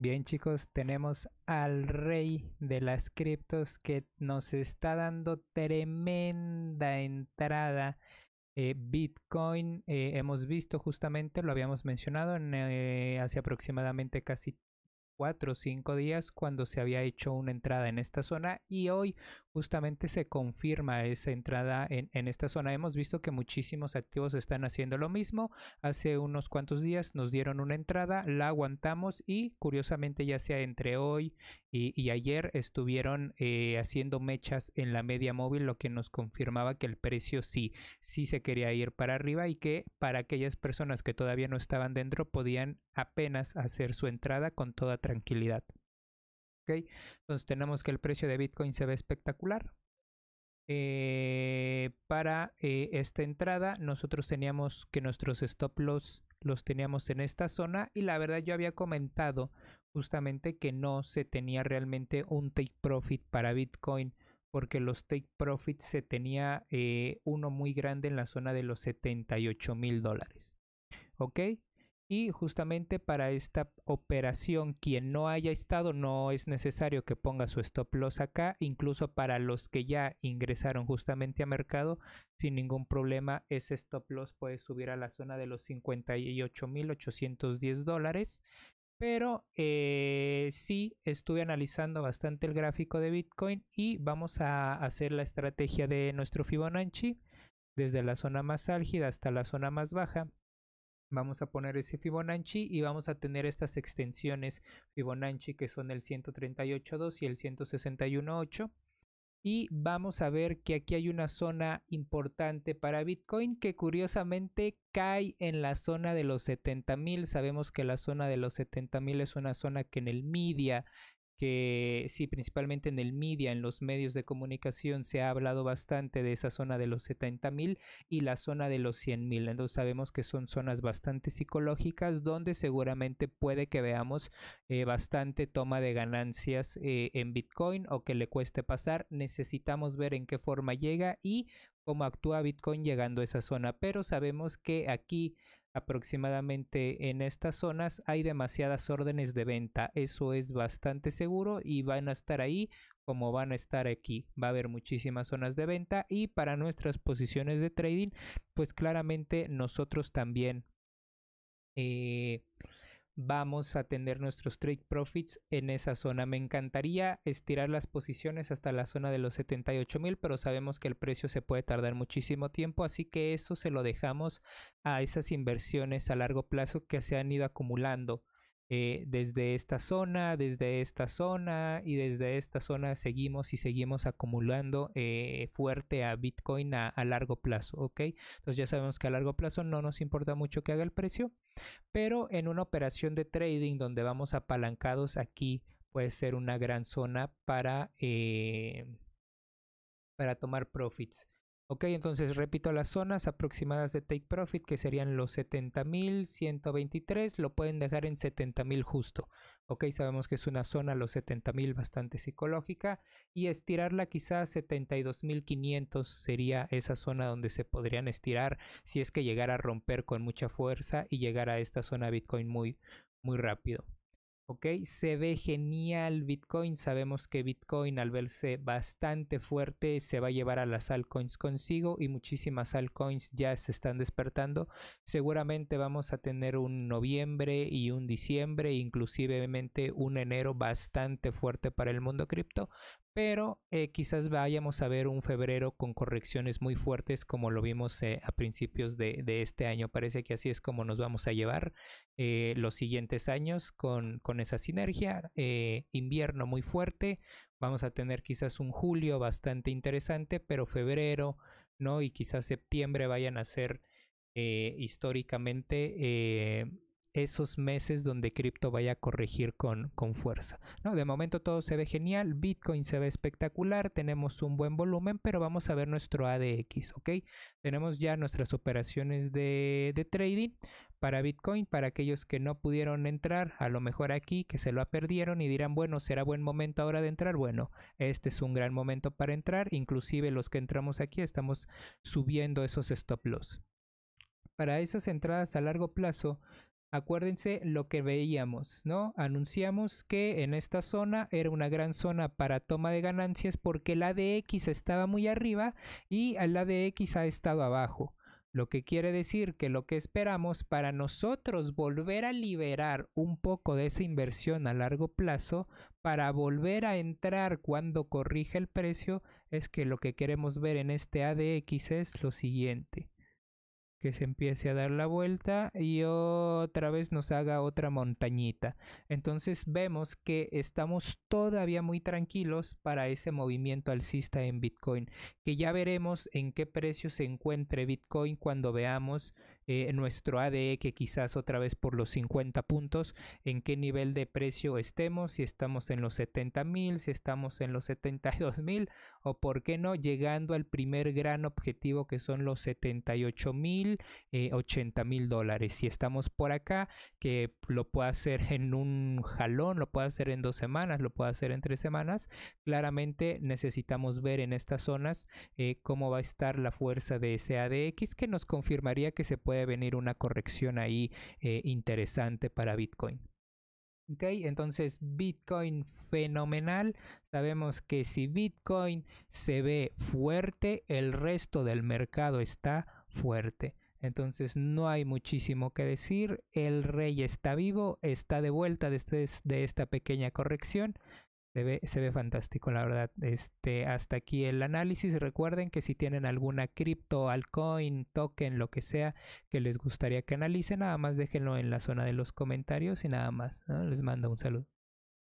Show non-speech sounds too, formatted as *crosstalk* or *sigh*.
Bien chicos, tenemos al rey de las criptos que nos está dando tremenda entrada. Eh, Bitcoin, eh, hemos visto justamente, lo habíamos mencionado, en, eh, hace aproximadamente casi 4 o 5 días cuando se había hecho una entrada en esta zona y hoy justamente se confirma esa entrada en, esta zona. Hemos visto que muchísimos activos están haciendo lo mismo. Hace unos cuantos días nos dieron una entrada, la aguantamos y curiosamente ya sea entre hoy y, ayer estuvieron eh, haciendo mechas en la media móvil, lo que nos confirmaba que el precio sí, sí se quería ir para arriba y que para aquellas personas que todavía no estaban dentro podían apenas hacer su entrada con toda tranquilidad. Entonces tenemos que el precio de Bitcoin se ve espectacular. Eh, para eh, esta entrada nosotros teníamos que nuestros stop loss los teníamos en esta zona y la verdad yo había comentado justamente que no se tenía realmente un take profit para Bitcoin porque los take profits se tenía eh, uno muy grande en la zona de los 78 mil dólares. ¿Ok? Y justamente para esta operación, quien no haya estado, no es necesario que ponga su stop loss acá. Incluso para los que ya ingresaron justamente a mercado, sin ningún problema, ese stop loss puede subir a la zona de los 58.810 dólares. Pero eh, sí estuve analizando bastante el gráfico de Bitcoin y vamos a hacer la estrategia de nuestro Fibonacci desde la zona más álgida hasta la zona más baja Vamos a poner ese Fibonacci y vamos a tener estas extensiones Fibonacci que son el 138.2 y el 161.8. Y vamos a ver que aquí hay una zona importante para Bitcoin que curiosamente cae en la zona de los 70.000. Sabemos que la zona de los 70.000 es una zona que en el media que sí, principalmente en el media, en los medios de comunicación, se ha hablado bastante de esa zona de los 70.000 y la zona de los 100.000. Entonces sabemos que son zonas bastante psicológicas donde seguramente puede que veamos eh, bastante toma de ganancias eh, en Bitcoin o que le cueste pasar. Necesitamos ver en qué forma llega y cómo actúa Bitcoin llegando a esa zona, pero sabemos que aquí aproximadamente en estas zonas hay demasiadas órdenes de venta. Eso es bastante seguro y van a estar ahí como van a estar aquí. Va a haber muchísimas zonas de venta y para nuestras posiciones de trading, pues claramente nosotros también... Eh, vamos a tener nuestros trade profits en esa zona. Me encantaría estirar las posiciones hasta la zona de los 78 mil, pero sabemos que el precio se puede tardar muchísimo tiempo, así que eso se lo dejamos a esas inversiones a largo plazo que se han ido acumulando. Eh, desde esta zona, desde esta zona y desde esta zona seguimos y seguimos acumulando eh, fuerte a Bitcoin a, largo plazo, ¿ok? Entonces ya sabemos que a largo plazo no nos importa mucho que haga el precio, pero en una operación de trading donde vamos apalancados aquí puede ser una gran zona para, eh, para tomar profits. Ok, entonces repito las zonas aproximadas de Take Profit que serían los 70.123, lo pueden dejar en 70.000 justo. Ok, sabemos que es una zona, los 70.000 bastante psicológica y estirarla quizás 72.500 sería esa zona donde se podrían estirar si es que llegara a romper con mucha fuerza y llegar a esta zona Bitcoin muy, muy rápido. ¿ok? Se ve genial Bitcoin, sabemos que Bitcoin al verse bastante fuerte se va a llevar a las altcoins consigo y muchísimas altcoins ya se están despertando. Seguramente vamos a tener un noviembre y un diciembre, inclusivemente un enero bastante fuerte para el mundo cripto, pero eh, quizás vayamos a ver un febrero con correcciones muy fuertes como lo vimos eh, a principios de, este año. Parece que así es como nos vamos a llevar eh, los siguientes años con, con esa sinergia. invierno muy fuerte, vamos a tener quizás un julio bastante interesante, pero febrero, ¿no? Y quizás septiembre vayan a ser históricamente esos meses donde cripto vaya a corregir con, con, fuerza. ¿no? De momento todo se ve genial, Bitcoin se ve espectacular, tenemos un buen volumen, pero vamos a ver nuestro ADX, ¿ok? Tenemos ya nuestras operaciones de, de trading para Bitcoin, para aquellos que no pudieron entrar, a lo mejor aquí, que se lo perdieron y dirán, bueno, será buen momento ahora de entrar. Bueno, este es un gran momento para entrar, inclusive los que entramos aquí estamos subiendo esos stop loss. Para esas entradas a largo plazo, Acuérdense lo que veíamos, ¿no? Anunciamos que en esta zona era una gran zona para toma de ganancias porque el ADX estaba muy arriba y el ADX ha estado abajo. Lo que quiere decir que lo que esperamos para nosotros volver a liberar un poco de esa inversión a largo plazo para volver a entrar cuando corrige el precio es que lo que queremos ver en este ADX es lo siguiente que se empiece a dar la vuelta y otra vez nos haga otra montañita. Entonces vemos que estamos todavía muy tranquilos para ese movimiento alcista en Bitcoin, que ya veremos en qué precio se encuentre Bitcoin cuando veamos eh, nuestro ADE, que quizás otra vez por los 50 puntos, en qué nivel de precio estemos, si estamos en los 70.000, mil, si estamos en los 72.000. mil o por qué no llegando al primer gran objetivo que son los 78 mil, 80 eh, mil dólares. Si estamos por acá, que lo pueda hacer *laughs* en un jalón, lo pueda hacer en dos semanas, lo pueda hacer en tres semanas, claramente necesitamos ver en estas zonas eh, cómo va a estar la fuerza de ese ADX que nos confirmaría que se puede venir una corrección ahí eh, interesante para Bitcoin. Entonces, Bitcoin fenomenal. Sabemos que si Bitcoin se ve fuerte, el resto del mercado está fuerte. Entonces no hay muchísimo que decir. El rey está vivo, está de vuelta después de esta pequeña corrección. Se ve, fantástico, la verdad. Este, hasta aquí el análisis. Recuerden que si tienen alguna cripto, altcoin, token, lo que sea que les gustaría que analicen, nada más déjenlo en la zona de los comentarios y nada más. Les mando un saludo.